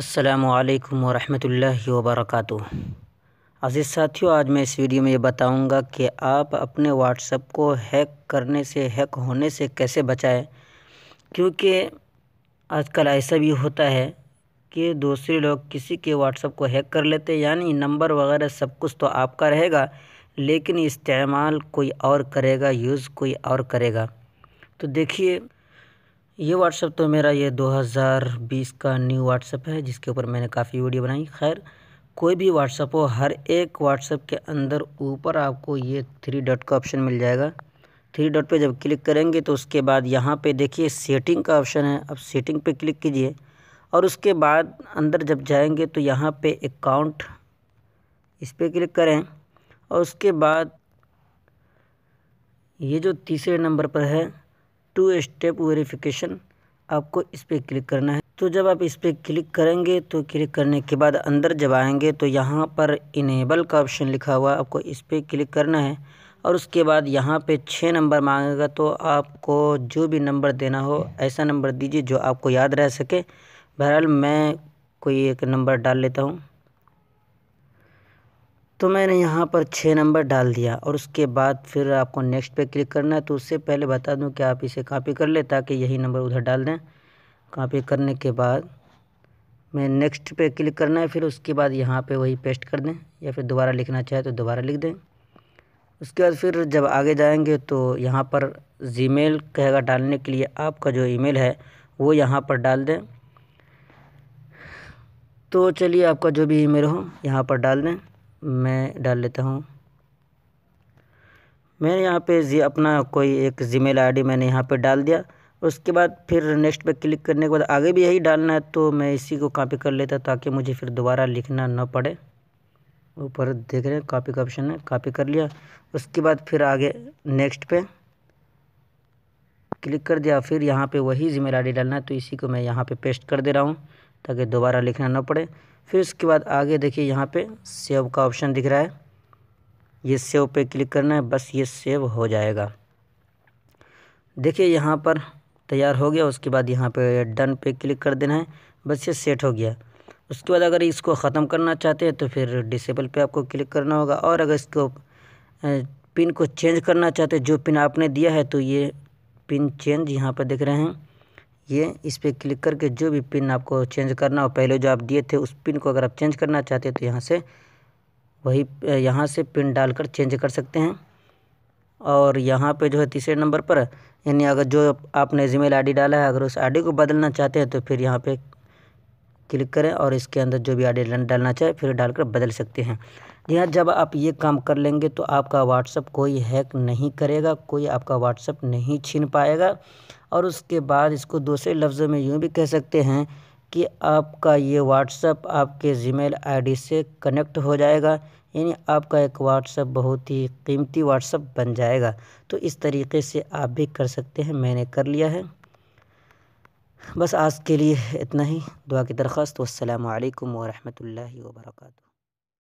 असलकम वरहमतुल्लाहि वबरकू अज़ीज़ साथियों आज मैं इस वीडियो में ये बताऊंगा कि आप अपने व्हाट्सअप को हैक करने से हैक होने से कैसे बचाएं क्योंकि आजकल ऐसा भी होता है कि दूसरे लोग किसी के व्हाट्सअप को हैक कर लेते यानी नंबर वगैरह सब कुछ तो आपका रहेगा लेकिन इस्तेमाल कोई और करेगा यूज़ कोई और करेगा तो देखिए ये व्हाट्सअप तो मेरा ये 2020 का न्यू व्हाट्सअप है जिसके ऊपर मैंने काफ़ी वीडियो बनाई खैर कोई भी व्हाट्सअप हो हर एक व्हाट्सअप के अंदर ऊपर आपको ये थ्री डॉट का ऑप्शन मिल जाएगा थ्री डॉट पे जब क्लिक करेंगे तो उसके बाद यहाँ पे देखिए सेटिंग का ऑप्शन है अब सेटिंग पे क्लिक कीजिए और उसके बाद अंदर जब जाएंगे तो यहाँ पे अकाउंट इस पर क्लिक करें और उसके बाद ये जो तीसरे नंबर पर है टू स्टेप वेरिफिकेशन आपको इस पर क्लिक करना है तो जब आप इस पर क्लिक करेंगे तो क्लिक करने के बाद अंदर जब आएंगे तो यहाँ पर इनेबल का ऑप्शन लिखा हुआ है आपको इस पर क्लिक करना है और उसके बाद यहाँ पे छः नंबर मांगेगा तो आपको जो भी नंबर देना हो ऐसा नंबर दीजिए जो आपको याद रह सके बहरहाल मैं कोई एक नंबर डाल लेता हूँ तो मैंने यहाँ पर छः नंबर डाल दिया और उसके बाद फिर आपको नेक्स्ट पे क्लिक करना है तो उससे पहले बता दूँ कि आप इसे कॉपी कर ले ताकि यही नंबर उधर डाल दें कॉपी करने के बाद मैं नेक्स्ट पे क्लिक करना है फिर उसके बाद यहाँ पे वही पेस्ट कर दें या फिर दोबारा लिखना चाहे तो दोबारा लिख दें उसके बाद फिर जब आगे जाएँगे तो यहाँ पर जी कहेगा डालने के लिए आपका जो ई है वो यहाँ पर डाल दें तो चलिए आपका जो भी ई हो यहाँ पर डाल दें मैं डाल लेता हूँ मैंने यहाँ पे जी अपना कोई एक जीमेल आईडी मैंने यहाँ पे डाल दिया उसके बाद फिर नेक्स्ट पे क्लिक करने के बाद आगे भी यही डालना है तो मैं इसी को कॉपी कर लेता ताकि मुझे फिर दोबारा लिखना ना पड़े ऊपर देख रहे हैं कॉपी का ऑप्शन है कॉपी कर लिया उसके बाद फिर आगे नेक्स्ट पे क्लिक कर दिया फिर यहाँ पे वही जीमेल डालना है तो इसी को मैं यहाँ पे पेस्ट कर दे रहा हूँ ताकि दोबारा लिखना ना पड़े फिर उसके बाद आगे देखिए यहाँ पे सेव का ऑप्शन दिख रहा है ये सेव पे क्लिक करना है बस ये सेव हो जाएगा देखिए यहाँ पर तैयार हो गया उसके बाद यहाँ पे डन पे क्लिक कर देना है बस ये सेट हो गया उसके बाद अगर इसको ख़त्म करना चाहते हैं तो फिर डिसेबल पे आपको क्लिक करना होगा और अगर इसको पिन को चेंज करना चाहते हैं जो पिन आपने दिया है तो ये पिन चेंज यहाँ पर दिख रहे हैं ये इस पर क्लिक करके जो भी पिन आपको चेंज करना हो पहले जो आप दिए थे उस पिन को अगर आप चेंज करना चाहते हैं तो यहाँ से वही यहाँ से पिन डालकर चेंज कर सकते हैं और यहाँ पे जो है तीसरे नंबर पर यानी अगर जो आपने जीमेल आईडी डाला है अगर उस आईडी को बदलना चाहते हैं तो फिर यहाँ पे क्लिक करें और इसके अंदर जो भी आई डालना चाहे फिर डालकर बदल सकते हैं जी हाँ जब आप ये काम कर लेंगे तो आपका व्हाट्सअप कोई हैक नहीं करेगा कोई आपका व्हाट्सअप नहीं छीन पाएगा और उसके बाद इसको दूसरे लफ्ज़ों में यूँ भी कह सकते हैं कि आपका ये व्हाट्सअप आपके जीमेल आईडी से कनेक्ट हो जाएगा यानी आपका एक व्हाट्सअप बहुत ही कीमती व्हाट्सअप बन जाएगा तो इस तरीके से आप भी कर सकते हैं मैंने कर लिया है बस आज के लिए इतना ही दुआ की दरख्वास्त वालकम वरहमल वर्का